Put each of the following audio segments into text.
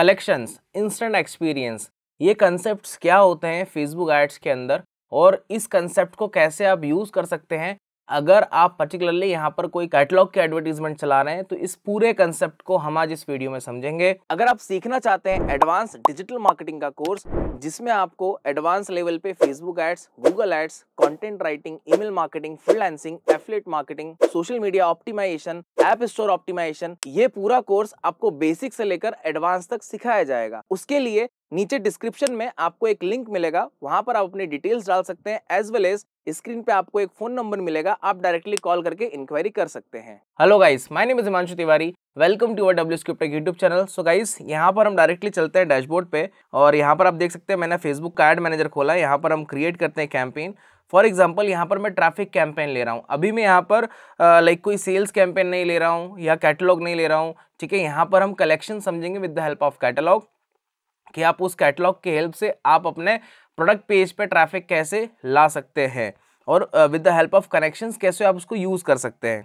Collections instant experience ये concept क्या होते हैं फेसबुक एड्स के अंदर और इस कंसेप्ट को कैसे आप यूज़ कर सकते हैं अगर आप पर्टिकुलरली यहाँ पर कोई कैटलॉग के एडवर्टीजमेंट चला रहे हैं तो इस पूरे कंसेप्ट को हम आज इस वीडियो में समझेंगे अगर आप सीखना चाहते हैं एडवांस डिजिटल मार्केटिंग का कोर्स जिसमें आपको एडवांस लेवल पे Facebook ads Google ads content writing email marketing freelancing affiliate marketing social media optimisation app store optimisation ये पूरा कोर्स आपको बेसिक से लेकर एडवांस तक सिखाया जाएगा उसके लिए नीचे डिस्क्रिप्शन में आपको एक लिंक मिलेगा वहां पर आप अपनी डिटेल्स डाल सकते हैं एज वेल एज स्क्रीन पे आपको एक फोन नंबर मिलेगा आप डायरेक्टली कॉल करके इंक्वायरी कर सकते हैं hello guys my name is Himanshu Tiwari welcome to R W script YouTube channel so guys यहाँ पर हम डायरेक्टली चलते हैं डैशबोर्ड पे और यहाँ पर आप देख सकते हैं मैंने फेसबुक का एड मैनेजर खोला है यहाँ पर हम क्रिएट करते हैं कैंपेन फॉर एग्जाम्पल यहाँ पर मैं ट्रैफिक कैंपेन ले रहा हूँ अभी मैं यहाँ पर लाइक कोई सेल्स कैंपेन नहीं ले रहा हूँ या कैटलॉग नहीं ले रहा हूँ ठीक है यहाँ पर हम कलेक्शन समझेंगे with the help of catalogue कि आप उस कैटलॉग के हेल्प से आप अपने प्रोडक्ट पेज पे ट्रैफिक कैसे ला सकते हैं और with the help of connections कैसे आप उसको यूज़ कर सकते हैं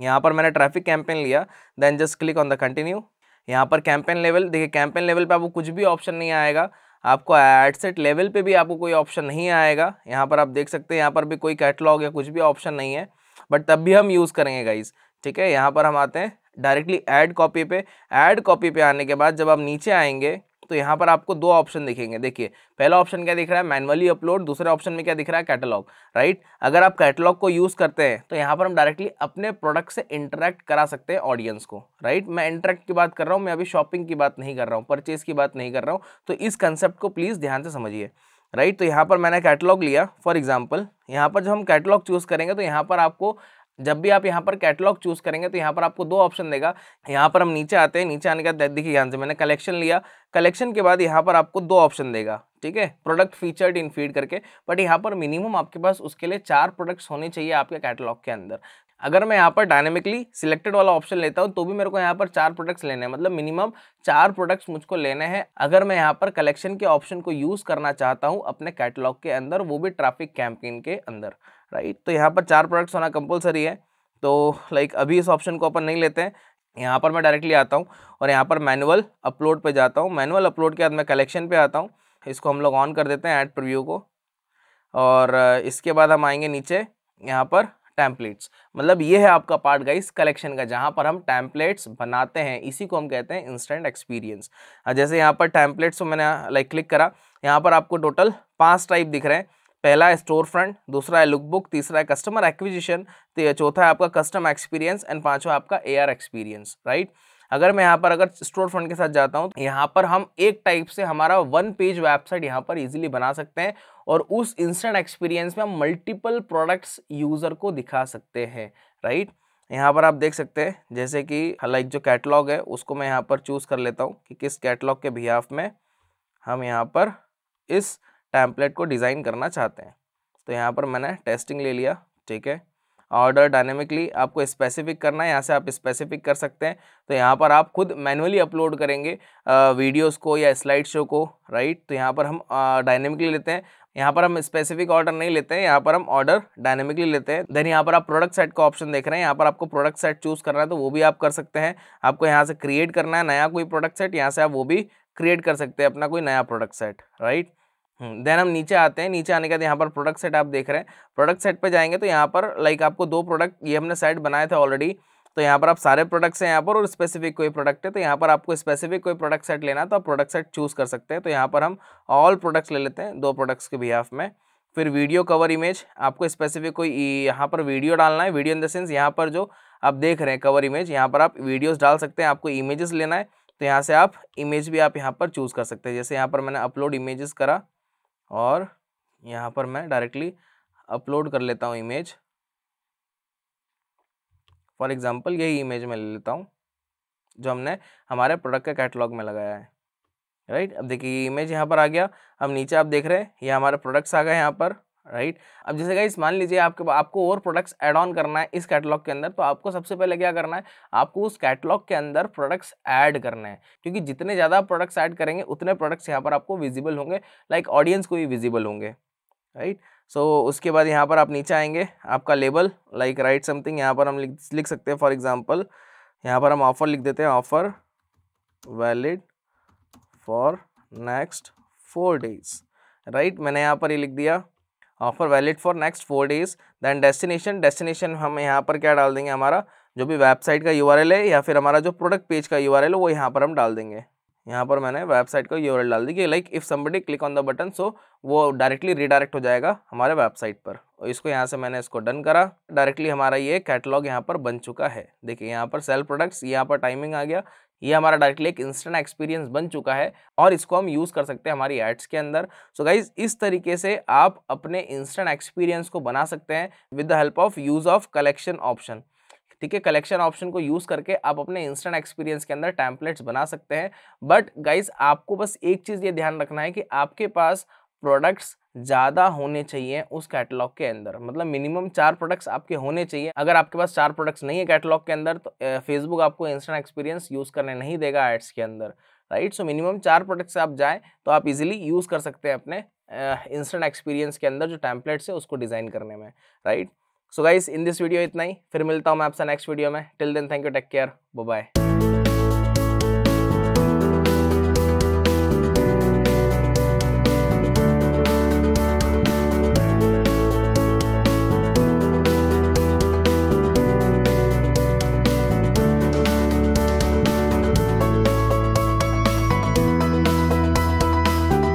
यहाँ पर मैंने ट्रैफिक कैंपेन लिया then just click on the continue यहाँ पर कैंपेन लेवल देखिए कैंपेन लेवल पे आपको कुछ भी ऑप्शन नहीं आएगा आपको एडसेट लेवल पे भी आपको कोई ऑप्शन नहीं आएगा यहाँ पर आप देख सकते हैं यहाँ पर भी कोई कैटलॉग या कुछ भी ऑप्शन नहीं है बट तब भी हम यूज़ करेंगे गाइज ठीक है यहाँ पर हम आते हैं डायरेक्टली एड कॉपी पे ऐड कॉपी पे आने के बाद जब आप नीचे आएंगे तो यहाँ पर आपको दो ऑप्शन दिखेंगे देखिए पहला ऑप्शन क्या दिख रहा है मैनुअली अपलोड दूसरे ऑप्शन में क्या दिख रहा है कैटलॉग राइट अगर आप कैटलॉग को यूज़ करते हैं तो यहाँ पर हम डायरेक्टली अपने प्रोडक्ट से इंटरेक्ट करा सकते हैं ऑडियंस को राइट मैं इंटरेक्ट की बात कर रहा हूँ मैं अभी शॉपिंग की बात नहीं कर रहा हूँ परचेज की बात नहीं कर रहा हूँ तो इस कंसेप्ट को प्लीज़ ध्यान से समझिए राइट तो यहाँ पर मैंने कैटलॉग लिया फॉर एग्जाम्पल यहाँ पर जब हम कैटलॉग चूज़ करेंगे तो यहाँ पर आपको जब भी आप यहाँ पर कैटलॉग चूज करेंगे तो यहाँ पर आपको दो ऑप्शन देगा यहाँ पर हम नीचे आते हैं नीचे आने के बाद देखिए यहाँ से मैंने कलेक्शन लिया कलेक्शन के बाद यहाँ पर आपको दो ऑप्शन देगा ठीक है प्रोडक्ट फीचर्ड इन फीड करके बट यहाँ पर मिनिमम आपके पास उसके लिए चार प्रोडक्ट्स होने चाहिए आपके कैटलॉग के अंदर अगर मैं यहाँ पर डायनेमिकली सिलेक्टेड वाला ऑप्शन लेता हूँ तो भी मेरे को यहाँ पर चार प्रोडक्ट्स लेने हैं मतलब मिनिमम चार प्रोडक्ट्स मुझको लेने हैं अगर मैं यहाँ पर कलेक्शन के ऑप्शन को यूज़ करना चाहता हूँ अपने कैटलॉग के अंदर वो भी ट्राफिक कैंपेन के अंदर राइट तो यहाँ पर चार प्रोडक्ट्स होना कंपलसरी है तो लाइक अभी इस ऑप्शन को अपन नहीं लेते हैं यहाँ पर मैं डायरेक्टली आता हूँ और यहाँ पर मैनुअल अपलोड पर जाता हूँ मैनुअल अपलोड के बाद मैं कलेक्शन पर आता हूँ इसको हम लोग ऑन कर देते हैं ऐड प्रव्यू को और इसके बाद हम आएंगे नीचे यहाँ पर टैम्पलेट्स मतलब ये है आपका पार्ट गाइस कलेक्शन का जहाँ पर हम टैंपलेट्स बनाते हैं इसी को हम कहते हैं इंस्टेंट एक्सपीरियंस हाँ, जैसे यहाँ पर टैंपलेट्स को मैंने लाइक क्लिक करा यहाँ पर आपको टोटल पाँच टाइप दिख रहे हैं पहला है स्टोर फ्रंट दूसरा है लुक बुक तीसरा है कस्टमर एक्विजिशन तो चौथा है आपका कस्टम एक्सपीरियंस एंड पाँचवा आपका एआर एक्सपीरियंस राइट अगर मैं यहाँ पर अगर स्टोर फ्रंट के साथ जाता हूँ तो यहाँ पर हम एक टाइप से हमारा वन पेज वेबसाइट यहाँ पर इजीली बना सकते हैं और उस इंस्टेंट एक्सपीरियंस में हम मल्टीपल प्रोडक्ट्स यूज़र को दिखा सकते हैं राइट यहाँ पर आप देख सकते हैं जैसे कि लाइक जो कैटलॉग है उसको मैं यहाँ पर चूज़ कर लेता हूँ कि किस कैटलॉग के बिहाफ में हम यहाँ पर इस टैम्पलेट को डिज़ाइन करना चाहते हैं तो यहाँ पर मैंने टेस्टिंग ले लिया ठीक है ऑर्डर डायनेमिकली आपको स्पेसिफिक करना है यहाँ से आप स्पेसिफिक कर सकते हैं तो यहाँ पर आप खुद मैनुअली अपलोड करेंगे वीडियोस को या स्लाइड शो को राइट तो यहाँ पर हम डायनेमिकली लेते हैं यहाँ पर हम स्पेसिफिक ऑर्डर नहीं लेते हैं यहाँ पर हम ऑर्डर डायनेमिकली लेते हैं देन यहाँ पर आप प्रोडक्ट सेट का ऑप्शन देख रहे हैं यहाँ पर आपको प्रोडक्ट सेट चूज़ करना है तो वो भी आप कर सकते हैं आपको यहाँ से क्रिएट करना है नया कोई प्रोडक्ट सेट यहाँ से आप वो भी क्रिएट कर सकते हैं अपना कोई नया प्रोडक्ट सेट राइट देन हम नीचे आते हैं नीचे आने के बाद यहाँ पर प्रोडक्ट सेट आप देख रहे हैं प्रोडक्ट सेट पे जाएंगे तो यहाँ पर लाइक आपको दो प्रोडक्ट ये हमने सेट बनाया था ऑलरेडी तो यहाँ पर आप सारे प्रोडक्ट्स हैं यहाँ पर और स्पेसिफिक कोई प्रोडक्ट है तो यहाँ पर आपको स्पेसिफिक कोई प्रोडक्ट सेट लेना है तो आप प्रोडक्ट सेट चूज़ कर सकते हैं तो यहाँ पर हम ऑल प्रोडक्ट्स ले लेते हैं दो प्रोडक्ट्स के बिहाफ में फिर वीडियो कवर इमेज आपको स्पेसिफिक कोई यहाँ पर वीडियो डालना है वीडियो इन द सेंस यहाँ पर जो आप देख रहे हैं कवर इमेज यहाँ पर आप वीडियोज़ डाल सकते हैं आपको इमेजेस लेना है तो यहाँ से आप इमेज भी आप यहाँ पर चूज़ कर सकते हैं जैसे यहाँ पर मैंने अपलोड इमेजेस करा और यहाँ पर मैं डायरेक्टली अपलोड कर लेता हूँ इमेज फॉर एग्जाम्पल यही इमेज मैं ले लेता हूँ जो हमने हमारे प्रोडक्ट के कैटलॉग में लगाया है राइट right? अब देखिए ये इमेज यहाँ पर आ गया अब नीचे आप देख रहे हैं ये हमारे प्रोडक्ट्स आ गए यहाँ पर राइट अब जैसे गाइस मान लीजिए आपके आपको और प्रोडक्ट्स ऐड ऑन करना है इस कैटलॉग के अंदर तो आपको सबसे पहले क्या करना है आपको उस कैटलॉग के अंदर प्रोडक्ट्स ऐड करना है क्योंकि जितने ज़्यादा प्रोडक्ट्स ऐड करेंगे उतने प्रोडक्ट्स यहाँ पर आपको विजिबल होंगे लाइक ऑडियंस को भी विजिबल होंगे राइट सो so, उसके बाद यहाँ पर आप नीचे आएंगे आपका लेबल लाइक राइट समथिंग यहाँ पर हम लिख, लिख सकते हैं फॉर एग्जाम्पल यहाँ पर हम ऑफ़र लिख देते हैं offer valid for next four days right मैंने यहाँ पर ये लिख दिया offer valid for next four days then destination destination हम यहाँ पर क्या डाल देंगे हमारा जो भी वेबसाइट का यू है या फिर हमारा जो प्रोडक्ट पेज का यू है वो यहाँ पर हम डाल देंगे यहाँ पर मैंने वेबसाइट का यू डाल दी कि like if somebody click on the button so वो डायरेक्टली रिडायरेक्ट हो जाएगा हमारे वेबसाइट पर और इसको यहाँ से मैंने इसको डन करा डायरेक्टली हमारा ये कैटलॉग यहाँ पर बन चुका है देखिए यहाँ पर सेल प्रोडक्ट्स यहाँ पर टाइमिंग आ गया ये हमारा डायरेक्टली एक इंस्टेंट एक्सपीरियंस बन चुका है और इसको हम यूज़ कर सकते हैं हमारी एड्स के अंदर सो so गाइज इस तरीके से आप अपने इंस्टेंट एक्सपीरियंस को बना सकते हैं with the help of use of collection option ठीक है कलेक्शन ऑप्शन को यूज़ करके आप अपने इंस्टेंट एक्सपीरियंस के अंदर टैंपलेट्स बना सकते हैं बट गाइज आपको बस एक चीज़ ये ध्यान रखना है कि आपके पास प्रोडक्ट्स ज़्यादा होने चाहिए उस कैटलॉग के अंदर मतलब मिनिमम चार प्रोडक्ट्स आपके होने चाहिए अगर आपके पास चार प्रोडक्ट्स नहीं है कैटलॉग के अंदर तो फेसबुक आपको इंस्टेंट एक्सपीरियंस यूज़ करने नहीं देगा एड्स के अंदर राइट सो मिनिमम चार प्रोडक्ट्स आप जाएँ तो आप इजिली यूज़ कर सकते हैं अपने इंस्टेंट एक्सपीरियंस के अंदर जो टैम्पलेट्स है उसको डिज़ाइन करने में right so guys in this video इतना ही फिर मिलता हूँ मैं आपसे नेक्स्ट वीडियो में till then thank you take care bye bye